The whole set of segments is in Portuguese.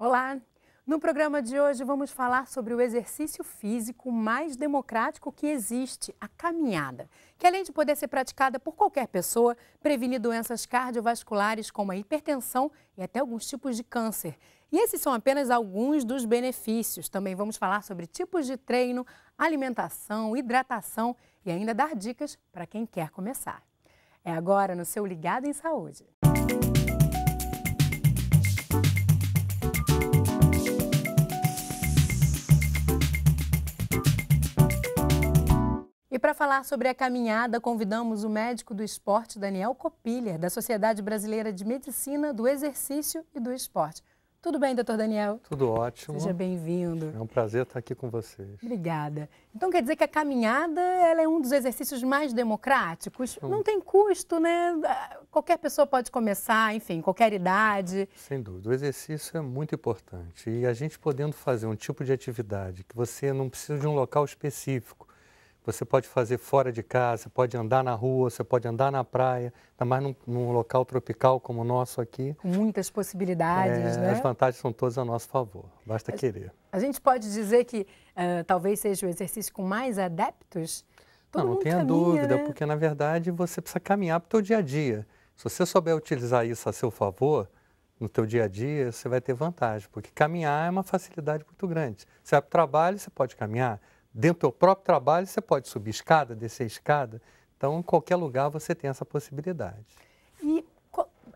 Olá! No programa de hoje vamos falar sobre o exercício físico mais democrático que existe, a caminhada, que além de poder ser praticada por qualquer pessoa, previne doenças cardiovasculares como a hipertensão e até alguns tipos de câncer. E esses são apenas alguns dos benefícios. Também vamos falar sobre tipos de treino, alimentação, hidratação e ainda dar dicas para quem quer começar. É agora no seu Ligado em Saúde. Música E para falar sobre a caminhada, convidamos o médico do esporte, Daniel Copilher, da Sociedade Brasileira de Medicina do Exercício e do Esporte. Tudo bem, doutor Daniel? Tudo ótimo. Seja bem-vindo. É um prazer estar aqui com vocês. Obrigada. Então quer dizer que a caminhada ela é um dos exercícios mais democráticos? Hum. Não tem custo, né? Ah, qualquer pessoa pode começar, enfim, qualquer idade. Sem dúvida. O exercício é muito importante. E a gente podendo fazer um tipo de atividade que você não precisa de um local específico, você pode fazer fora de casa, você pode andar na rua, você pode andar na praia, ainda mais num, num local tropical como o nosso aqui. Com muitas possibilidades, é, né? As vantagens são todas a nosso favor, basta a, querer. A gente pode dizer que uh, talvez seja o exercício com mais adeptos? Todo não, não tenha caminha, dúvida, né? porque na verdade você precisa caminhar para o seu dia a dia. Se você souber utilizar isso a seu favor, no teu dia a dia, você vai ter vantagem, porque caminhar é uma facilidade muito grande. Você vai para o trabalho, você pode caminhar. Dentro do seu próprio trabalho, você pode subir escada, descer escada. Então, em qualquer lugar você tem essa possibilidade. E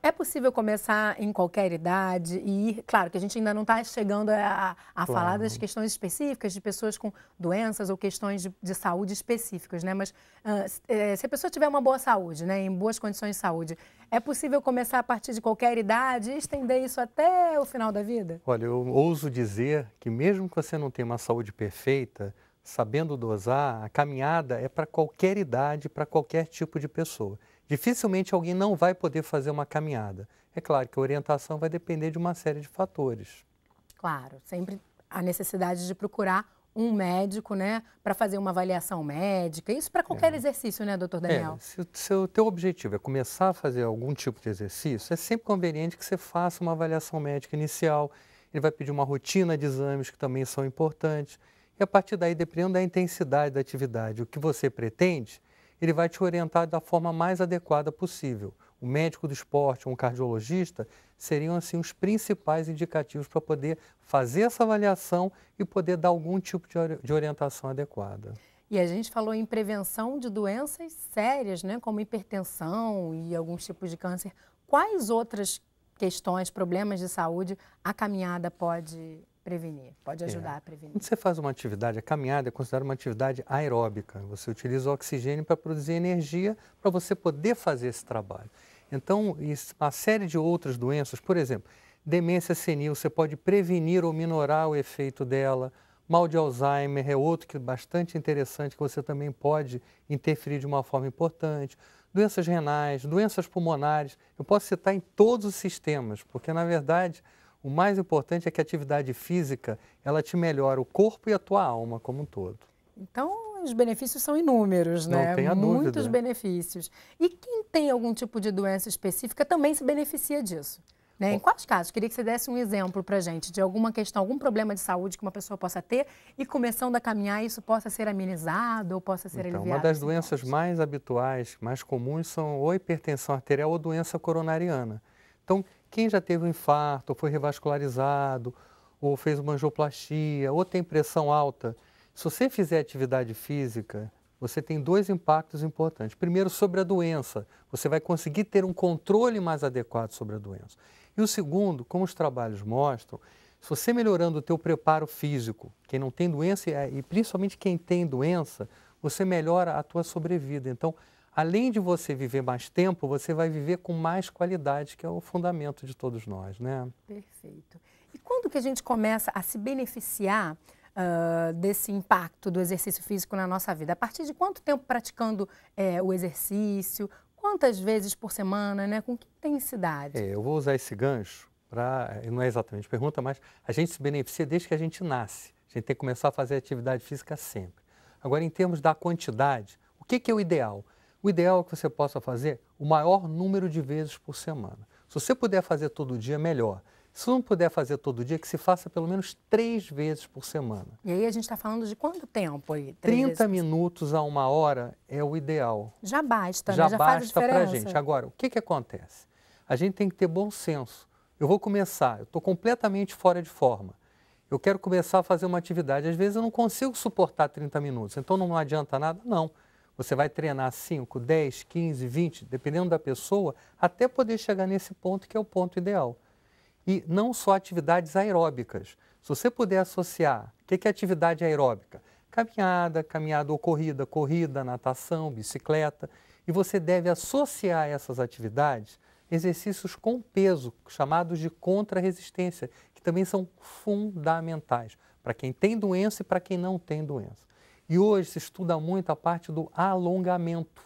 é possível começar em qualquer idade e ir, claro, que a gente ainda não está chegando a, a claro. falar das questões específicas de pessoas com doenças ou questões de, de saúde específicas, né? Mas uh, se a pessoa tiver uma boa saúde, né, em boas condições de saúde, é possível começar a partir de qualquer idade e estender isso até o final da vida? Olha, eu ouso dizer que mesmo que você não tenha uma saúde perfeita, sabendo dosar, a caminhada é para qualquer idade, para qualquer tipo de pessoa. Dificilmente alguém não vai poder fazer uma caminhada. É claro que a orientação vai depender de uma série de fatores. Claro, sempre a necessidade de procurar um médico, né, para fazer uma avaliação médica, isso para qualquer é. exercício, né, doutor é, Daniel? É, se, se o teu objetivo é começar a fazer algum tipo de exercício, é sempre conveniente que você faça uma avaliação médica inicial, ele vai pedir uma rotina de exames que também são importantes, e a partir daí, dependendo da intensidade da atividade, o que você pretende, ele vai te orientar da forma mais adequada possível. O médico do esporte, um cardiologista, seriam assim os principais indicativos para poder fazer essa avaliação e poder dar algum tipo de orientação adequada. E a gente falou em prevenção de doenças sérias, né, como hipertensão e alguns tipos de câncer. Quais outras questões, problemas de saúde a caminhada pode Prevenir, pode é. ajudar é. a prevenir. Quando você faz uma atividade, a caminhada é considerada uma atividade aeróbica. Você utiliza o oxigênio para produzir energia para você poder fazer esse trabalho. Então, isso, uma série de outras doenças, por exemplo, demência senil, você pode prevenir ou minorar o efeito dela. Mal de Alzheimer é outro que é bastante interessante, que você também pode interferir de uma forma importante. Doenças renais, doenças pulmonares, eu posso citar em todos os sistemas, porque na verdade o mais importante é que a atividade física, ela te melhora o corpo e a tua alma como um todo. Então, os benefícios são inúmeros, Não né? Não tenha Muitos dúvida. benefícios. E quem tem algum tipo de doença específica também se beneficia disso. Né? Em quais casos? Queria que você desse um exemplo para gente de alguma questão, algum problema de saúde que uma pessoa possa ter e começando a caminhar isso possa ser amenizado ou possa ser então, aliviado. Uma das doenças mais habituais, mais comuns, são ou hipertensão arterial ou doença coronariana. Então, quem já teve um infarto, ou foi revascularizado, ou fez uma angioplastia, ou tem pressão alta, se você fizer atividade física, você tem dois impactos importantes. Primeiro, sobre a doença, você vai conseguir ter um controle mais adequado sobre a doença. E o segundo, como os trabalhos mostram, se você melhorando o teu preparo físico, quem não tem doença e principalmente quem tem doença, você melhora a tua sobrevida. Então, além de você viver mais tempo, você vai viver com mais qualidade, que é o fundamento de todos nós, né? Perfeito. E quando que a gente começa a se beneficiar uh, desse impacto do exercício físico na nossa vida? A partir de quanto tempo praticando é, o exercício? Quantas vezes por semana, né? Com que intensidade? É, eu vou usar esse gancho para, não é exatamente pergunta, mas a gente se beneficia desde que a gente nasce. A gente tem que começar a fazer atividade física sempre. Agora, em termos da quantidade, o que, que é o ideal? O ideal é que você possa fazer o maior número de vezes por semana. Se você puder fazer todo dia, melhor. Se não puder fazer todo dia, que se faça pelo menos três vezes por semana. E aí a gente está falando de quanto tempo aí? 30 minutos a uma hora é o ideal. Já basta, já, né? já basta para a gente. Agora, o que, que acontece? A gente tem que ter bom senso. Eu vou começar, eu estou completamente fora de forma. Eu quero começar a fazer uma atividade. Às vezes eu não consigo suportar 30 minutos, então não adianta nada? Não. Você vai treinar 5, 10, 15, 20, dependendo da pessoa, até poder chegar nesse ponto que é o ponto ideal. E não só atividades aeróbicas. Se você puder associar, o que é atividade aeróbica? Caminhada, caminhada ou corrida, corrida, natação, bicicleta. E você deve associar essas atividades exercícios com peso, chamados de contra-resistência, que também são fundamentais para quem tem doença e para quem não tem doença. E hoje se estuda muito a parte do alongamento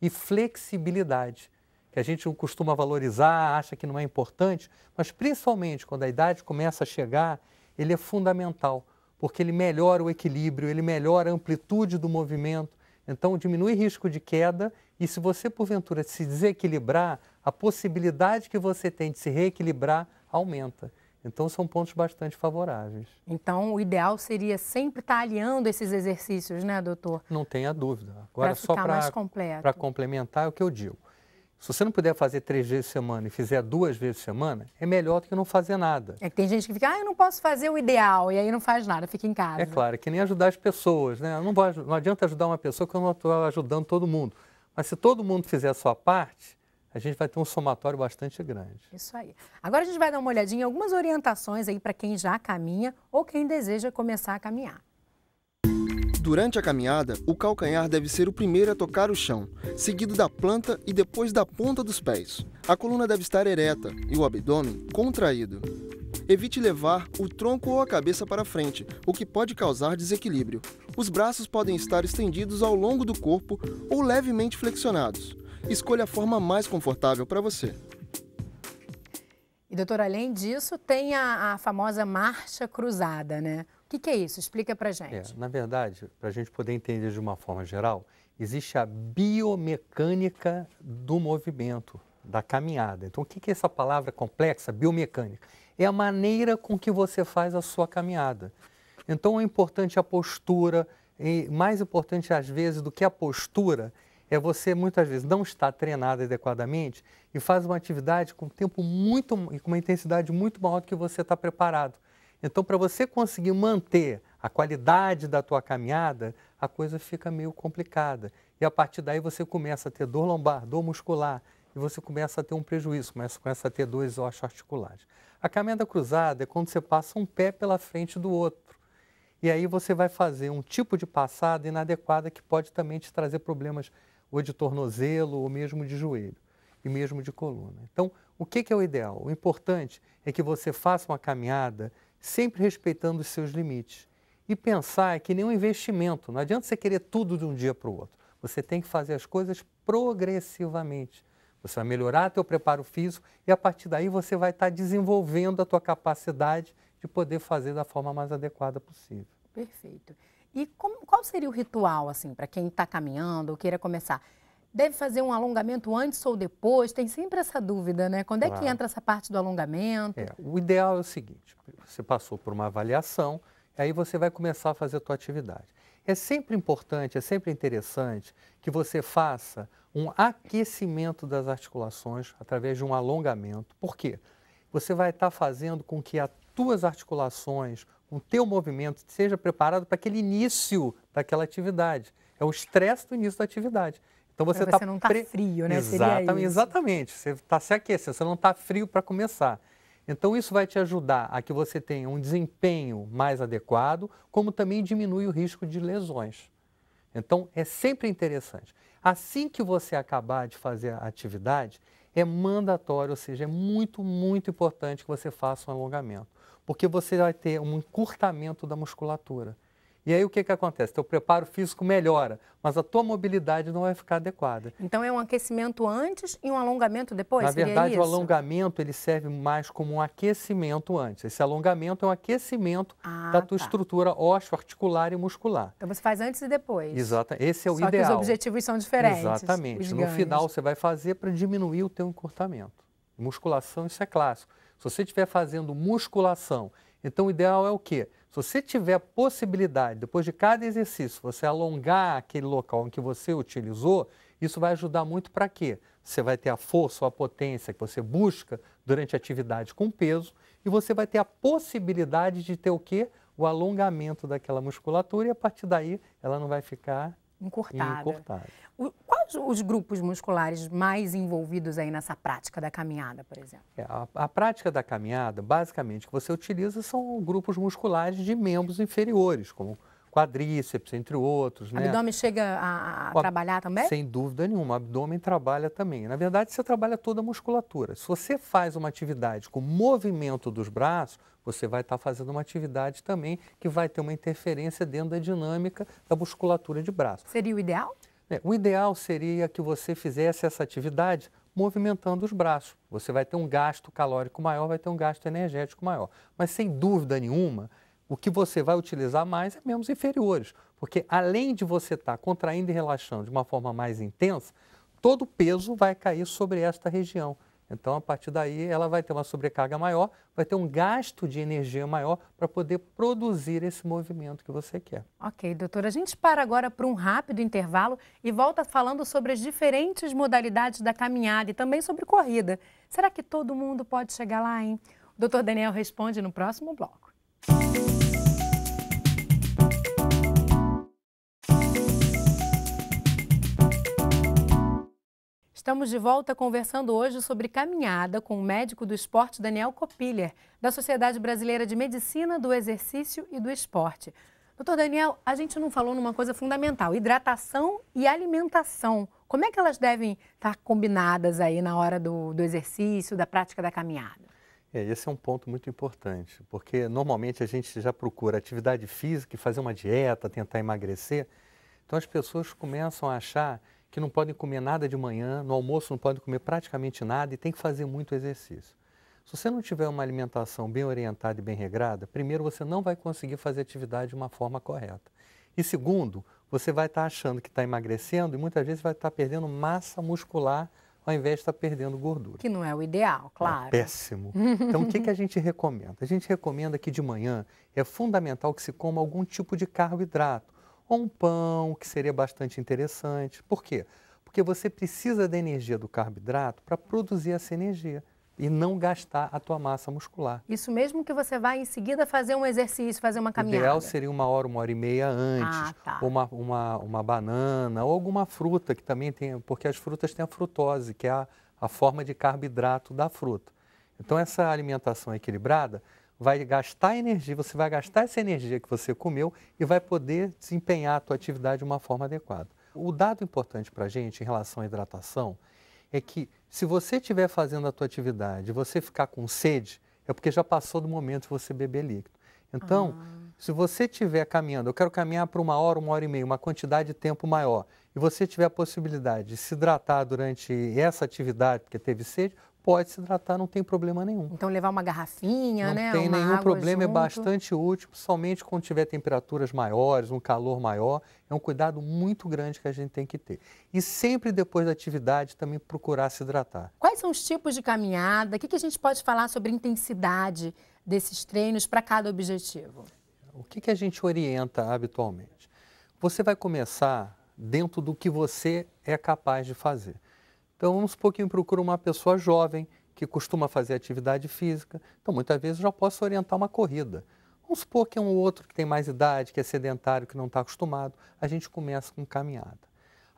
e flexibilidade, que a gente não costuma valorizar, acha que não é importante, mas principalmente quando a idade começa a chegar, ele é fundamental, porque ele melhora o equilíbrio, ele melhora a amplitude do movimento, então diminui risco de queda e se você porventura se desequilibrar, a possibilidade que você tem de se reequilibrar aumenta. Então são pontos bastante favoráveis. Então o ideal seria sempre estar aliando esses exercícios, né, doutor? Não tenha dúvida. Agora pra só para complementar é o que eu digo. Se você não puder fazer três vezes por semana e fizer duas vezes por semana, é melhor do que não fazer nada. É que tem gente que fica, ah, eu não posso fazer o ideal, e aí não faz nada, fica em casa. É claro, é que nem ajudar as pessoas, né? Não, não adianta ajudar uma pessoa que eu não estou ajudando todo mundo. Mas se todo mundo fizer a sua parte, a gente vai ter um somatório bastante grande. Isso aí. Agora a gente vai dar uma olhadinha em algumas orientações aí para quem já caminha ou quem deseja começar a caminhar. Durante a caminhada, o calcanhar deve ser o primeiro a tocar o chão, seguido da planta e depois da ponta dos pés. A coluna deve estar ereta e o abdômen contraído. Evite levar o tronco ou a cabeça para frente, o que pode causar desequilíbrio. Os braços podem estar estendidos ao longo do corpo ou levemente flexionados escolha a forma mais confortável para você. E, doutor, além disso, tem a, a famosa marcha cruzada, né? O que, que é isso? Explica para é, gente. É, na verdade, para a gente poder entender de uma forma geral, existe a biomecânica do movimento, da caminhada. Então, o que, que é essa palavra complexa, biomecânica? É a maneira com que você faz a sua caminhada. Então, é importante a postura, e mais importante às vezes do que a postura é você muitas vezes não estar treinado adequadamente e faz uma atividade com tempo muito e com uma intensidade muito maior do que você está preparado. Então, para você conseguir manter a qualidade da tua caminhada, a coisa fica meio complicada. E a partir daí você começa a ter dor lombar, dor muscular, e você começa a ter um prejuízo, começa, começa a ter dois ossos articulares. A caminhada cruzada é quando você passa um pé pela frente do outro. E aí você vai fazer um tipo de passada inadequada que pode também te trazer problemas ou de tornozelo, ou mesmo de joelho, e mesmo de coluna. Então, o que, que é o ideal? O importante é que você faça uma caminhada sempre respeitando os seus limites. E pensar é que nem um investimento, não adianta você querer tudo de um dia para o outro. Você tem que fazer as coisas progressivamente. Você vai melhorar teu preparo físico e a partir daí você vai estar tá desenvolvendo a tua capacidade de poder fazer da forma mais adequada possível. Perfeito. E como, qual seria o ritual, assim, para quem está caminhando ou queira começar? Deve fazer um alongamento antes ou depois? Tem sempre essa dúvida, né? Quando é claro. que entra essa parte do alongamento? É, o ideal é o seguinte: você passou por uma avaliação, aí você vai começar a fazer a sua atividade. É sempre importante, é sempre interessante que você faça um aquecimento das articulações através de um alongamento. Por quê? Você vai estar tá fazendo com que as tuas articulações, o teu movimento, seja preparado para aquele início daquela atividade. É o estresse do início da atividade. Então você está não tá pre... frio, né? Exatamente, exatamente. Você está se aquecendo, você não está frio para começar. Então isso vai te ajudar a que você tenha um desempenho mais adequado, como também diminui o risco de lesões. Então é sempre interessante. Assim que você acabar de fazer a atividade, é mandatório, ou seja, é muito, muito importante que você faça um alongamento, porque você vai ter um encurtamento da musculatura. E aí o que, que acontece? Teu preparo físico melhora, mas a tua mobilidade não vai ficar adequada. Então é um aquecimento antes e um alongamento depois? Na verdade, isso? o alongamento ele serve mais como um aquecimento antes. Esse alongamento é um aquecimento ah, da tua tá. estrutura osteoarticular e muscular. Então você faz antes e depois. Exato. Esse é o Só ideal. Só que os objetivos são diferentes. Exatamente. No final você vai fazer para diminuir o teu encurtamento. Musculação, isso é clássico. Se você estiver fazendo musculação então, o ideal é o quê? Se você tiver possibilidade, depois de cada exercício, você alongar aquele local em que você utilizou, isso vai ajudar muito para quê? Você vai ter a força ou a potência que você busca durante a atividade com peso e você vai ter a possibilidade de ter o quê? O alongamento daquela musculatura e a partir daí ela não vai ficar Encurtada. Encurtada. O, quais os grupos musculares mais envolvidos aí nessa prática da caminhada, por exemplo? É, a, a, prática da caminhada, basicamente, que você utiliza são grupos musculares de membros inferiores, como quadríceps, entre outros. O né? abdômen chega a, a trabalhar também? Sem dúvida nenhuma, o abdômen trabalha também. Na verdade, você trabalha toda a musculatura. Se você faz uma atividade com movimento dos braços, você vai estar tá fazendo uma atividade também que vai ter uma interferência dentro da dinâmica da musculatura de braço. Seria o ideal? É, o ideal seria que você fizesse essa atividade movimentando os braços. Você vai ter um gasto calórico maior, vai ter um gasto energético maior. Mas sem dúvida nenhuma, o que você vai utilizar mais é membros inferiores, porque além de você estar tá contraindo e relaxando de uma forma mais intensa, todo o peso vai cair sobre esta região. Então, a partir daí, ela vai ter uma sobrecarga maior, vai ter um gasto de energia maior para poder produzir esse movimento que você quer. Ok, doutora. A gente para agora para um rápido intervalo e volta falando sobre as diferentes modalidades da caminhada e também sobre corrida. Será que todo mundo pode chegar lá, hein? O doutor Daniel responde no próximo bloco. Estamos de volta conversando hoje sobre caminhada com o médico do esporte Daniel Copiller, da Sociedade Brasileira de Medicina do Exercício e do Esporte. Doutor Daniel, a gente não falou numa coisa fundamental: hidratação e alimentação. Como é que elas devem estar combinadas aí na hora do, do exercício, da prática da caminhada? É, esse é um ponto muito importante, porque normalmente a gente já procura atividade física, fazer uma dieta, tentar emagrecer. Então as pessoas começam a achar que não podem comer nada de manhã, no almoço não podem comer praticamente nada e tem que fazer muito exercício. Se você não tiver uma alimentação bem orientada e bem regrada, primeiro você não vai conseguir fazer atividade de uma forma correta. E segundo, você vai estar achando que está emagrecendo e muitas vezes vai estar perdendo massa muscular ao invés de estar tá perdendo gordura. Que não é o ideal, é claro. É péssimo. Então, o que, que a gente recomenda? A gente recomenda que de manhã é fundamental que se coma algum tipo de carboidrato, ou um pão, que seria bastante interessante. Por quê? Porque você precisa da energia do carboidrato para produzir essa energia e não gastar a tua massa muscular. Isso mesmo que você vá em seguida fazer um exercício, fazer uma caminhada. O ideal seria uma hora, uma hora e meia antes, ah, tá. ou uma, uma, uma banana, ou alguma fruta que também tem, porque as frutas têm a frutose, que é a, a forma de carboidrato da fruta. Então essa alimentação equilibrada vai gastar energia, você vai gastar essa energia que você comeu e vai poder desempenhar a tua atividade de uma forma adequada. O dado importante para a gente em relação à hidratação é que se você estiver fazendo a tua atividade, você ficar com sede, é porque já passou do momento de você beber líquido. Então, ah. se você estiver caminhando, eu quero caminhar por uma hora, uma hora e meia, uma quantidade de tempo maior, e você tiver a possibilidade de se hidratar durante essa atividade, porque teve sede, pode se hidratar, não tem problema nenhum. Então levar uma garrafinha, não né? Não tem uma nenhum problema, é junto. é bastante útil, somente quando tiver temperaturas maiores, um calor maior, é um cuidado muito grande que a gente tem que ter. E sempre depois da atividade também procurar se hidratar. Quais são os tipos de caminhada? O que, que a gente pode falar sobre intensidade desses treinos para cada objetivo? O que, que a gente orienta habitualmente? Você vai começar dentro do que você é capaz de fazer. Então, vamos supor que eu procuro uma pessoa jovem que costuma fazer atividade física. Então, muitas vezes, eu já posso orientar uma corrida. Vamos supor que é um outro que tem mais idade, que é sedentário, que não está acostumado. A gente começa com caminhada.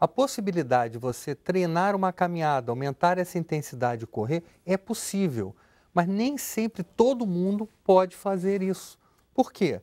A possibilidade de você treinar uma caminhada, aumentar essa intensidade e correr, é possível. Mas nem sempre todo mundo pode fazer isso. Por quê?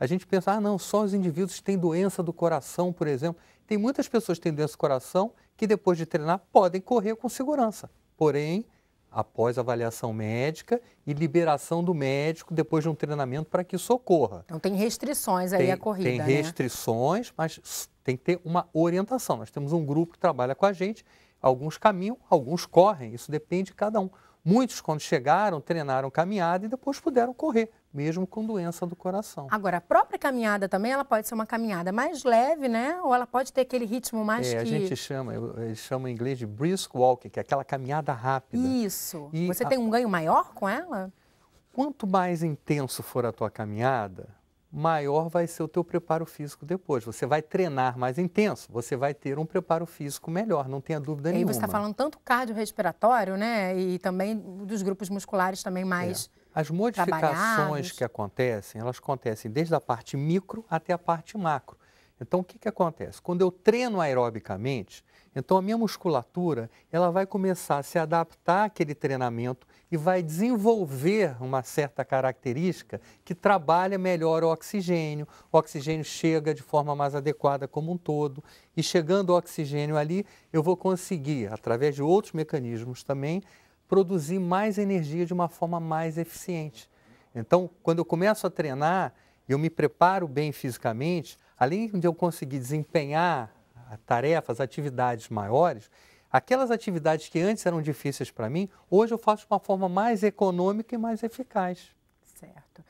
A gente pensa, ah, não, só os indivíduos que têm doença do coração, por exemplo. Tem muitas pessoas que têm doença do coração que depois de treinar podem correr com segurança. Porém, após avaliação médica e liberação do médico depois de um treinamento para que isso ocorra. Então tem restrições aí tem, a corrida, Tem né? restrições, né? mas tem que ter uma orientação. Nós temos um grupo que trabalha com a gente, alguns caminham, alguns correm, isso depende de cada um. Muitos, quando chegaram, treinaram caminhada e depois puderam correr, mesmo com doença do coração. Agora, a própria caminhada também, ela pode ser uma caminhada mais leve, né? Ou ela pode ter aquele ritmo mais é, que... a gente chama, eles eh, chamam em inglês de brisk walking, que é aquela caminhada rápida. Isso. E Você a... tem um ganho maior com ela? Quanto mais intenso for a tua caminhada, maior vai ser o teu preparo físico depois. Você vai treinar mais intenso, você vai ter um preparo físico melhor, não tenha dúvida e tá nenhuma. E você está falando tanto cardiorrespiratório, né? E também dos grupos musculares também mais... É as modificações que acontecem, elas acontecem desde a parte micro até a parte macro. Então, o que, que acontece? Quando eu treino aerobicamente, então a minha musculatura ela vai começar a se adaptar àquele treinamento e vai desenvolver uma certa característica que trabalha melhor o oxigênio. O oxigênio chega de forma mais adequada como um todo. E chegando o oxigênio ali, eu vou conseguir, através de outros mecanismos também, produzir mais energia de uma forma mais eficiente. Então, quando eu começo a treinar, eu me preparo bem fisicamente, além de eu conseguir desempenhar tarefas, atividades maiores, aquelas atividades que antes eram difíceis para mim, hoje eu faço de uma forma mais econômica e mais eficaz. Certo.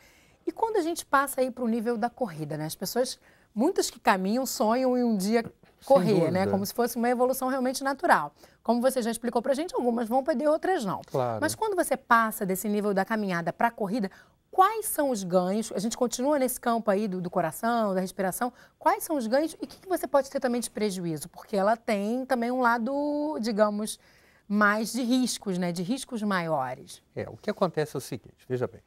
E quando a gente passa aí para o nível da corrida, né? As pessoas, muitas que caminham, sonham em um dia correr, né? Como se fosse uma evolução realmente natural. Como você já explicou para a gente, algumas vão perder, outras não. Claro. Mas quando você passa desse nível da caminhada para a corrida, quais são os ganhos? A gente continua nesse campo aí do, do coração, da respiração. Quais são os ganhos e o que, que você pode ter também de prejuízo? Porque ela tem também um lado, digamos, mais de riscos, né? De riscos maiores. É, o que acontece é o seguinte, veja bem.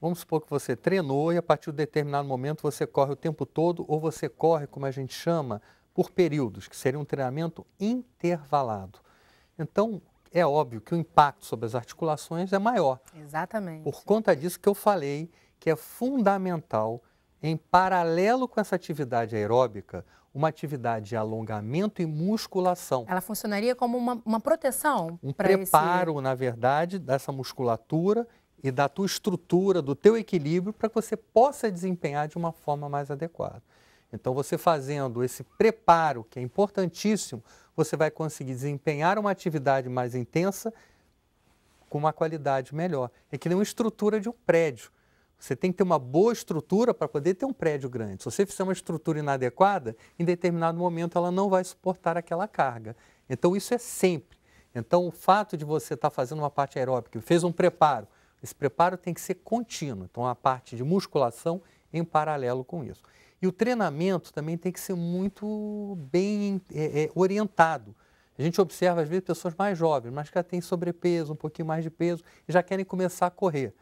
Vamos supor que você treinou e a partir de determinado momento você corre o tempo todo ou você corre, como a gente chama, por períodos, que seria um treinamento intervalado. Então, é óbvio que o impacto sobre as articulações é maior. Exatamente. Por conta disso que eu falei que é fundamental, em paralelo com essa atividade aeróbica, uma atividade de alongamento e musculação. Ela funcionaria como uma, uma proteção? Um preparo, esse... na verdade, dessa musculatura e da tua estrutura, do teu equilíbrio, para que você possa desempenhar de uma forma mais adequada. Então, você fazendo esse preparo, que é importantíssimo, você vai conseguir desempenhar uma atividade mais intensa com uma qualidade melhor. É que nem uma estrutura de um prédio. Você tem que ter uma boa estrutura para poder ter um prédio grande. Se você fizer uma estrutura inadequada, em determinado momento ela não vai suportar aquela carga. Então, isso é sempre. Então, o fato de você estar tá fazendo uma parte aeróbica, fez um preparo, esse preparo tem que ser contínuo. Então, a parte de musculação em paralelo com isso. E o treinamento também tem que ser muito bem é, é, orientado. A gente observa, às vezes, pessoas mais jovens, mas que já têm sobrepeso, um pouquinho mais de peso, e já querem começar a correr.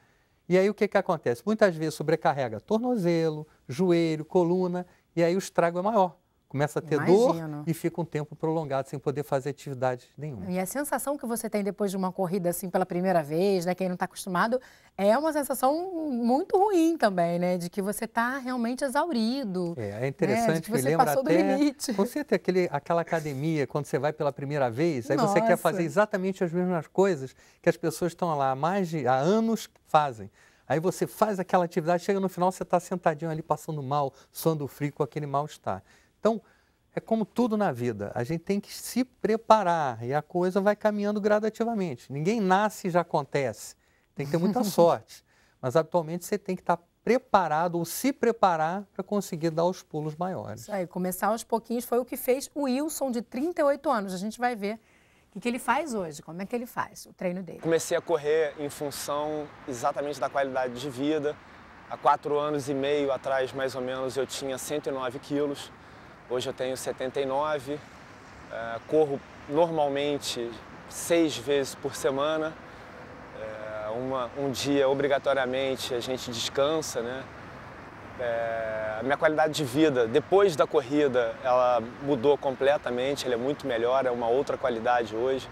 E aí o que, que acontece? Muitas vezes sobrecarrega tornozelo, joelho, coluna, e aí o estrago é maior começa a ter Imagino. dor e fica um tempo prolongado sem poder fazer atividade nenhuma. E a sensação que você tem depois de uma corrida assim pela primeira vez, né, quem não está acostumado, é uma sensação muito ruim também, né, de que você está realmente exaurido. É, é né, interessante né, que, você lembra passou até, do limite. você tem aquele, aquela academia, quando você vai pela primeira vez, aí Nossa. você quer fazer exatamente as mesmas coisas que as pessoas estão lá há mais de, há anos fazem. Aí você faz aquela atividade, chega no final, você está sentadinho ali passando mal, suando frio, com aquele mal-estar. Então, é como tudo na vida, a gente tem que se preparar e a coisa vai caminhando gradativamente. Ninguém nasce e já acontece, tem que ter muita sorte. Mas habitualmente você tem que estar preparado ou se preparar para conseguir dar os pulos maiores. Isso aí, começar aos pouquinhos foi o que fez o Wilson de 38 anos. A gente vai ver o que, que ele faz hoje, como é que ele faz o treino dele. Comecei a correr em função exatamente da qualidade de vida. Há quatro anos e meio atrás, mais ou menos, eu tinha 109 quilos. Hoje eu tenho 79, uh, eh, corro normalmente seis vezes por semana. Uh, uma, um dia, obrigatoriamente, a gente descansa, né? Eh, a minha qualidade de vida, depois da corrida, ela mudou completamente, ela é muito melhor, é uma outra qualidade hoje.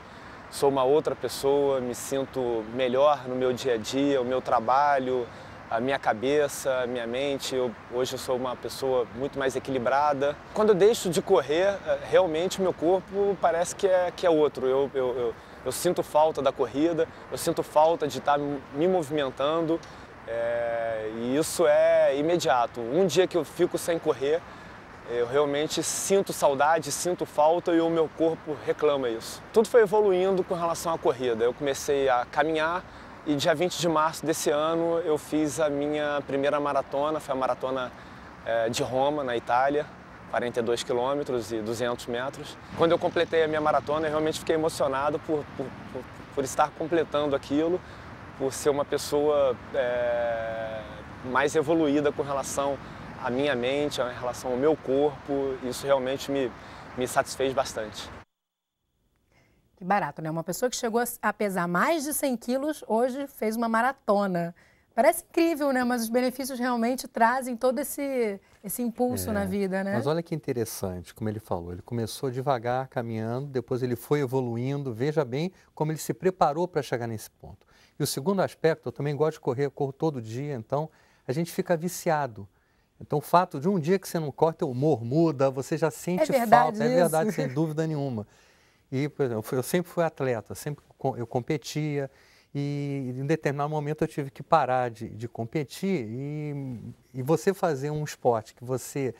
Sou uma outra pessoa, me sinto melhor no meu dia a dia, o meu trabalho, a minha cabeça, a minha mente. Eu, hoje eu sou uma pessoa muito mais equilibrada. Quando eu deixo de correr, eh, realmente o meu corpo parece que é, que é outro. Eu, eu, eu, eu sinto falta da corrida, eu sinto falta de estar tá me movimentando. É, e isso é imediato. Um dia que eu fico sem correr, eu realmente sinto saudade, sinto falta e o meu corpo reclama isso. Tudo foi evoluindo com relação à corrida. Eu comecei a caminhar, e dia 20 de março desse ano eu fiz a minha primeira maratona, foi a maratona é, de Roma, na Itália, 42 quilômetros e 200 metros. Quando eu completei a minha maratona, eu realmente fiquei emocionado por, por, por, por estar completando aquilo, por ser uma pessoa é, mais evoluída com relação à minha mente, em relação ao meu corpo. Isso realmente me, me satisfez bastante. Que barato, né? Uma pessoa que chegou a pesar mais de 100 quilos, hoje fez uma maratona. Parece incrível, né? Mas os benefícios realmente trazem todo esse, esse impulso é, na vida, né? Mas olha que interessante, como ele falou. Ele começou devagar, caminhando, depois ele foi evoluindo. Veja bem como ele se preparou para chegar nesse ponto. E o segundo aspecto, eu também gosto de correr, corro todo dia, então a gente fica viciado. Então, o fato de um dia que você não corre, o humor muda, você já é sente é falta. Isso. É verdade, sem dúvida nenhuma. E, por exemplo, eu sempre fui atleta, sempre eu competia e em determinado momento eu tive que parar de, de competir e, e você fazer um esporte que você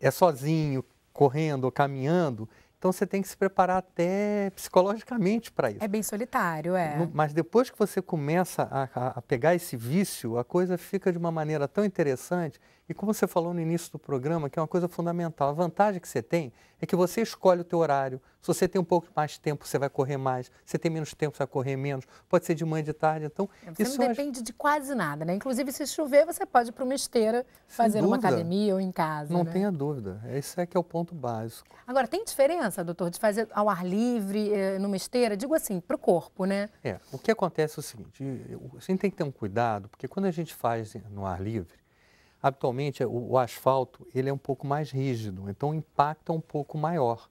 é sozinho, correndo ou caminhando, então você tem que se preparar até psicologicamente para isso. É bem solitário, é. Mas depois que você começa a, a, pegar esse vício, a coisa fica de uma maneira tão interessante e como você falou no início do programa, que é uma coisa fundamental, a vantagem que você tem é que você escolhe o teu horário. Se você tem um pouco mais de tempo, você vai correr mais. Se você tem menos tempo, você vai correr menos. Pode ser de manhã de tarde, então... É, você isso não depende é... de quase nada, né? Inclusive, se chover, você pode ir para uma esteira, Sem fazer dúvida. uma academia ou em casa, Não né? tenha dúvida. Esse é, é que é o ponto básico. Agora, tem diferença, doutor, de fazer ao ar livre, eh, numa esteira? Digo assim, para o corpo, né? É. O que acontece é o seguinte, a gente tem que ter um cuidado, porque quando a gente faz no ar livre, Habitualmente, é, o, o, asfalto ele é um pouco mais rígido, então o impacto é um pouco maior.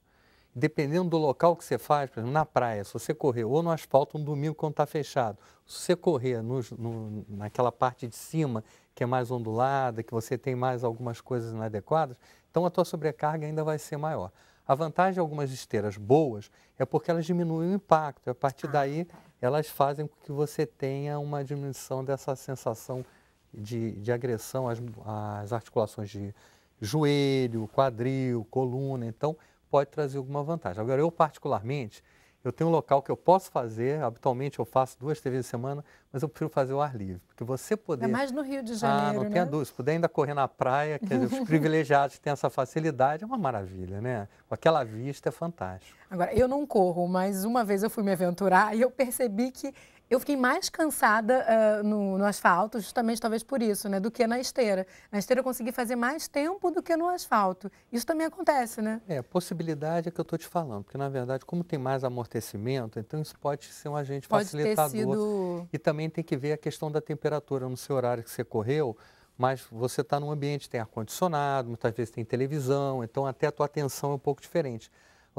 Dependendo do local que você faz, por exemplo, na praia, se você correr ou no asfalto um domingo quando está fechado, se você correr no, no, naquela parte de cima que é mais ondulada, que você tem mais algumas coisas inadequadas, então a tua sobrecarga ainda vai ser maior. A vantagem de algumas esteiras boas é porque elas diminuem o impacto, a partir ah, daí tá. elas fazem com que você tenha uma diminuição dessa sensação de, de agressão às, às articulações de joelho, quadril, coluna. Então, pode trazer alguma vantagem. Agora, eu particularmente, eu tenho um local que eu posso fazer, habitualmente eu faço duas TVs por semana, mas eu prefiro fazer o ar livre, porque você poder... É mais no Rio de ah, Janeiro, Ah, não né? tenha dúvida, se puder ainda correr na praia, quer dizer, os privilegiados que têm essa facilidade, é uma maravilha, né? Com aquela vista é fantástico. Agora, eu não corro, mas uma vez eu fui me aventurar e eu percebi que eu fiquei mais cansada uh, no, no, asfalto, justamente talvez por isso, né? Do que na esteira. Na esteira eu consegui fazer mais tempo do que no asfalto. Isso também acontece, né? É, a possibilidade é que eu estou te falando, porque na verdade, como tem mais amortecimento, então isso pode ser um agente pode facilitador. Ter sido... E também tem que ver a questão da temperatura no seu horário que você correu mas você está num ambiente que tem ar-condicionado, muitas vezes tem televisão, então até a tua atenção é um pouco diferente.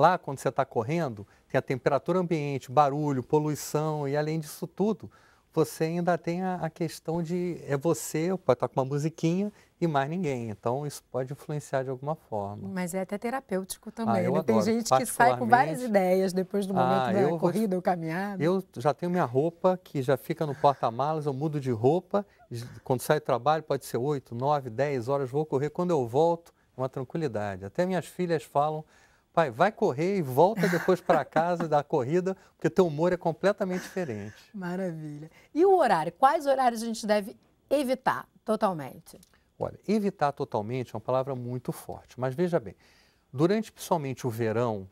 Lá, quando você está correndo, tem a temperatura ambiente, barulho, poluição e além disso tudo, você ainda tem a, a questão de é você, pode estar tá com uma musiquinha e mais ninguém. Então isso pode influenciar de alguma forma. Mas é até terapêutico ah, também. Ah, eu né? adoro, tem gente que sai com várias ideias depois do momento ah, da eu, corrida ou caminhada. Eu já tenho minha roupa que já fica no porta-malas, eu mudo de roupa. Quando sai do trabalho, pode ser 8, 9, 10 horas, vou correr. Quando eu volto, é uma tranquilidade. Até minhas filhas falam Pai, vai correr e volta depois para casa da corrida, porque teu humor é completamente diferente. Maravilha. E o horário? Quais horários a gente deve evitar totalmente? Olha, evitar totalmente é uma palavra muito forte, mas veja bem, durante principalmente o verão,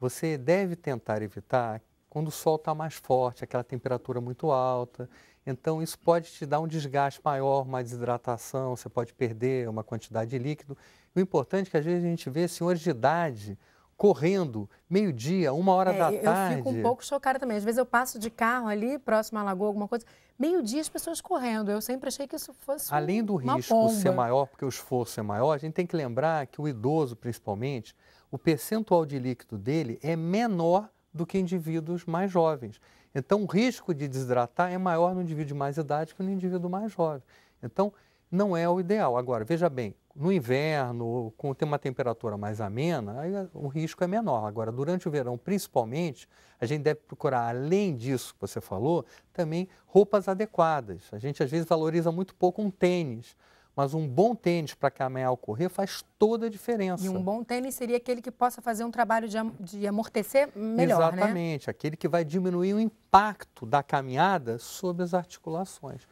você deve tentar evitar quando o sol está mais forte, aquela temperatura muito alta. Então, isso pode te dar um desgaste maior, uma desidratação, você pode perder uma quantidade de líquido. O importante é que às vezes a gente vê senhores de idade correndo, meio-dia, uma hora é, da eu tarde. Eu fico um pouco chocada também. Às vezes eu passo de carro ali, próximo à lagoa, alguma coisa, meio-dia as pessoas correndo. Eu sempre achei que isso fosse Além do risco ser maior, porque o esforço é maior, a gente tem que lembrar que o idoso, principalmente, o percentual de líquido dele é menor do que indivíduos mais jovens. Então, o risco de desidratar é maior no indivíduo de mais idade que no indivíduo mais jovem. Então, não é o ideal. Agora, veja bem, no inverno, com ter uma temperatura mais amena, aí é, o risco é menor. Agora, durante o verão, principalmente, a gente deve procurar, além disso que você falou, também roupas adequadas. A gente às vezes valoriza muito pouco um tênis. Mas um bom tênis para caminhar ou correr faz toda a diferença. E um bom tênis seria aquele que possa fazer um trabalho de, am de amortecer melhor, né? Exatamente, né? aquele que vai diminuir o impacto da caminhada sobre as articulações.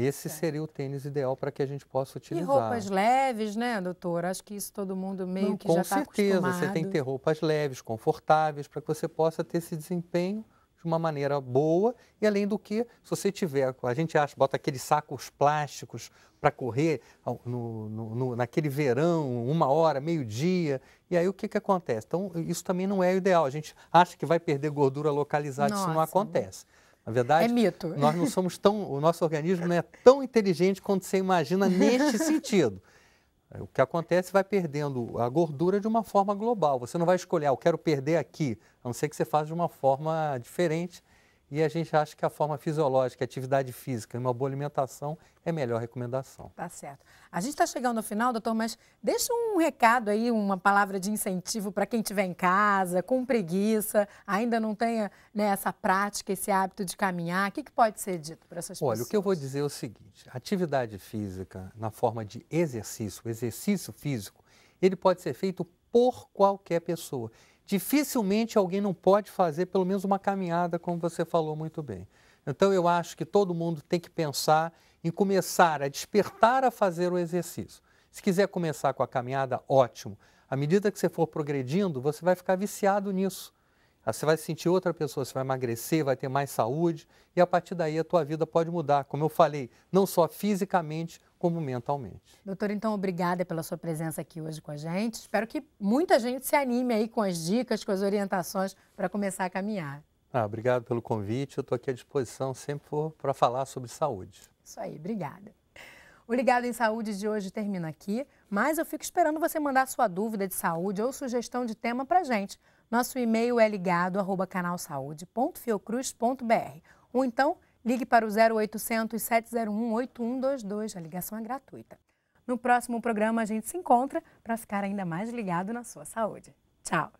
Esse certo. seria o tênis ideal para que a gente possa utilizar. E roupas leves, né, doutora? Acho que isso todo mundo meio Não, que já está acostumado. Com certeza, você tem que ter roupas leves, confortáveis, para que você possa ter esse desempenho de uma maneira boa. E além do que, se você tiver, a gente acha, bota aqueles sacos plásticos para correr no, no, no, naquele verão, uma hora, meio-dia. E aí o que, que acontece? Então, isso também não é o ideal. A gente acha que vai perder gordura localizada, Nossa, isso não acontece. Na é verdade, é mito. nós não somos tão, o nosso organismo não é tão inteligente quanto você imagina neste sentido. O que acontece vai perdendo a gordura de uma forma global. Você não vai escolher, ah, eu quero perder aqui, a não ser que você faça de uma forma diferente e a gente acha que a forma fisiológica, atividade física, uma boa alimentação é a melhor recomendação. Tá certo. A gente está chegando ao final, doutor, mas deixa um recado aí, uma palavra de incentivo para quem estiver em casa, com preguiça, ainda não tenha né, essa prática, esse hábito de caminhar. O que, que pode ser dito para essas Olha, pessoas? Olha, o que eu vou dizer é o seguinte: atividade física na forma de exercício, exercício físico, ele pode ser feito por qualquer pessoa dificilmente alguém não pode fazer pelo menos uma caminhada, como você falou muito bem. Então, eu acho que todo mundo tem que pensar em começar a despertar a fazer o exercício. Se quiser começar com a caminhada, ótimo. À medida que você for progredindo, você vai ficar viciado nisso. Ah, você vai sentir outra pessoa, você vai emagrecer, vai ter mais saúde e a partir daí a tua vida pode mudar, como eu falei, não só fisicamente, como mentalmente. Doutor, então obrigada pela sua presença aqui hoje com a gente. Espero que muita gente se anime aí com as dicas, com as orientações para começar a caminhar. Ah, obrigado pelo convite. Eu estou aqui à disposição sempre para falar sobre saúde. Isso aí, obrigada. O Ligado em Saúde de hoje termina aqui, mas eu fico esperando você mandar sua dúvida de saúde ou sugestão de tema para gente. Nosso e-mail é ligado arroba canalsaude.fiocruz.br ou então ligue para o 0800 701 8122, a ligação é gratuita. No próximo programa a gente se encontra para ficar ainda mais ligado na sua saúde. Tchau!